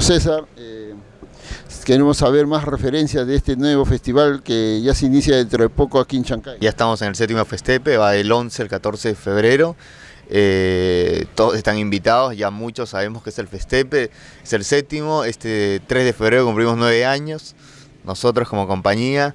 César. Eh, queremos saber más referencias de este nuevo festival que ya se inicia dentro de poco aquí en Chancay. Ya estamos en el séptimo festepe, va del 11 al 14 de febrero. Eh, todos están invitados, ya muchos sabemos que es el festepe, es el séptimo, este 3 de febrero cumplimos nueve años, nosotros como compañía,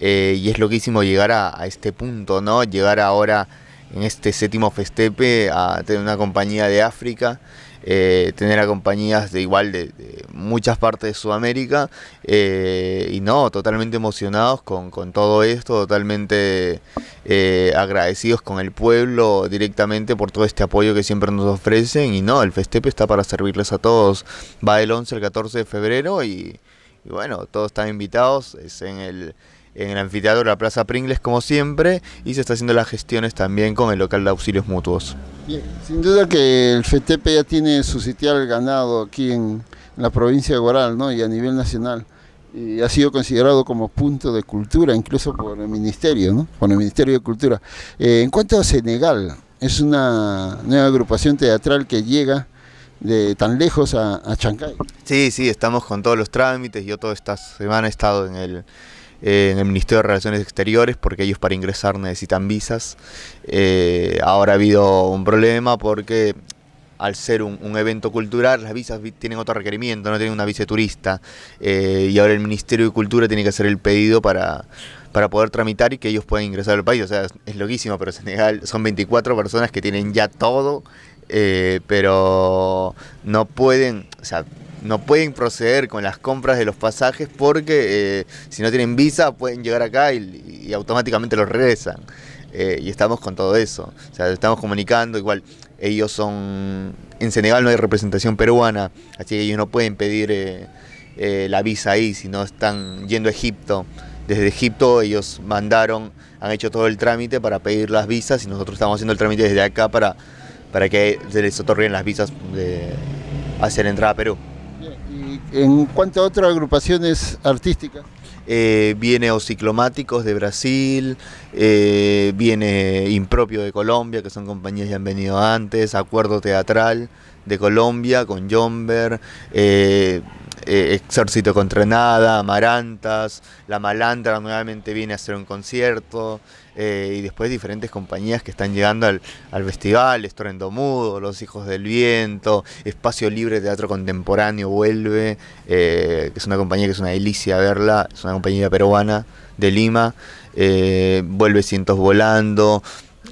eh, y es loquísimo llegar a, este punto, ¿no? Llegar ahora en este séptimo festepe a tener una compañía de África eh, tener a compañías de igual de, muchas partes de Sudamérica eh, y no, totalmente emocionados con, todo esto, totalmente eh, agradecidos con el pueblo directamente por todo este apoyo que siempre nos ofrecen y no, el Festepe está para servirles a todos. Va del 11 al 14 de febrero y bueno, todos están invitados, es en el en el anfiteatro de la Plaza Pringles, como siempre, y se está haciendo las gestiones también con el local de auxilios mutuos. Bien, sin duda que el FETEP ya tiene su sitial ganado aquí en la provincia de Guaral ¿no? y a nivel nacional. Y ha sido considerado como punto de cultura, incluso por el Ministerio, ¿no? por el Ministerio de Cultura. Eh, en cuanto a Senegal, es una nueva agrupación teatral que llega de tan lejos a, Chancay. Sí, sí, estamos con todos los trámites. Yo toda esta semana he estado en el en el Ministerio de Relaciones Exteriores porque ellos para ingresar necesitan visas. Eh, ahora ha habido un problema porque al ser un, evento cultural, las visas tienen otro requerimiento, no tienen una visa turista. Eh, y ahora el Ministerio de Cultura tiene que hacer el pedido para, para poder tramitar y que ellos puedan ingresar al país. O sea, es, loquísimo, pero Senegal son 24 personas que tienen ya todo, eh, pero no pueden, o sea, no pueden proceder con las compras de los pasajes porque eh, si no tienen visa pueden llegar acá y, automáticamente los regresan. Eh, y estamos con todo eso. O sea, estamos comunicando, igual ellos son... En Senegal no hay representación peruana, así que ellos no pueden pedir eh, la visa ahí si no están yendo a Egipto. Desde Egipto ellos mandaron, han hecho todo el trámite para pedir las visas y nosotros estamos haciendo el trámite desde acá para, para que se les otorguen las visas hacia la entrada a Perú. ¿En cuanto a otras agrupaciones artísticas? Eh, viene Ociclomáticos de Brasil, eh, viene Impropio de Colombia, que son compañías que han venido antes, Acuerdo Teatral de Colombia con Jomber, eh, eh, Exército contra Nada, Amarantas, La Malandra nuevamente viene a hacer un concierto, eh, y después diferentes compañías que están llegando al, festival, Estruendo Mudo, Los Hijos del Viento, Espacio Libre Teatro Contemporáneo vuelve, eh, que es una compañía que es una delicia verla, es una compañía peruana de Lima, vuelve Cientos Volando,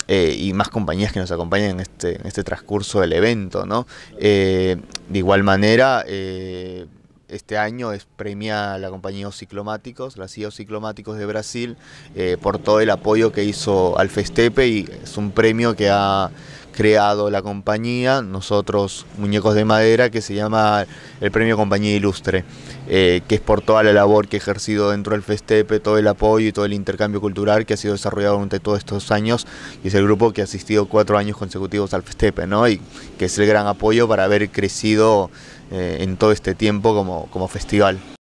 y más compañías que nos acompañan en este, en este transcurso del evento, ¿no? de igual manera, este año es premia la compañía Ciclomáticos, la CIO Ciclomáticos de Brasil, eh, por todo el apoyo que hizo al Festepe y es un premio que ha creado la compañía, nosotros Muñecos de Madera, que se llama el Premio Compañía Ilustre, eh, que es por toda la labor que he ejercido dentro del Festepe, todo el apoyo y todo el intercambio cultural que ha sido desarrollado durante todos estos años, y es el grupo que ha asistido cuatro años consecutivos al Festepe, ¿no? y que es el gran apoyo para haber crecido eh, en todo este tiempo como festival.